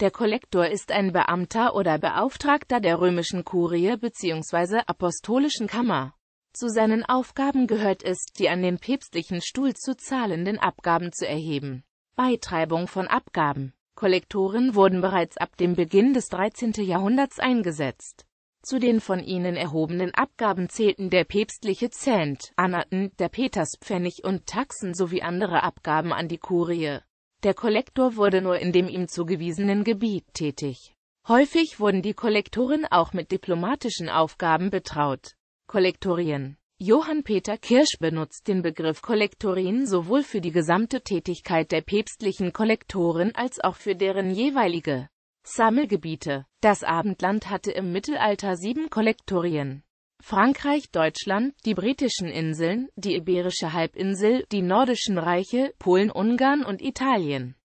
Der Kollektor ist ein Beamter oder Beauftragter der römischen Kurie bzw. Apostolischen Kammer. Zu seinen Aufgaben gehört es, die an den päpstlichen Stuhl zu zahlenden Abgaben zu erheben. Beitreibung von Abgaben Kollektoren wurden bereits ab dem Beginn des 13. Jahrhunderts eingesetzt. Zu den von ihnen erhobenen Abgaben zählten der päpstliche Zent, Anaten, der Peterspfennig und Taxen sowie andere Abgaben an die Kurie. Der Kollektor wurde nur in dem ihm zugewiesenen Gebiet tätig. Häufig wurden die Kollektoren auch mit diplomatischen Aufgaben betraut. Kollektorien Johann Peter Kirsch benutzt den Begriff Kollektorien sowohl für die gesamte Tätigkeit der päpstlichen Kollektoren als auch für deren jeweilige Sammelgebiete. Das Abendland hatte im Mittelalter sieben Kollektorien. Frankreich, Deutschland, die britischen Inseln, die Iberische Halbinsel, die Nordischen Reiche, Polen, Ungarn und Italien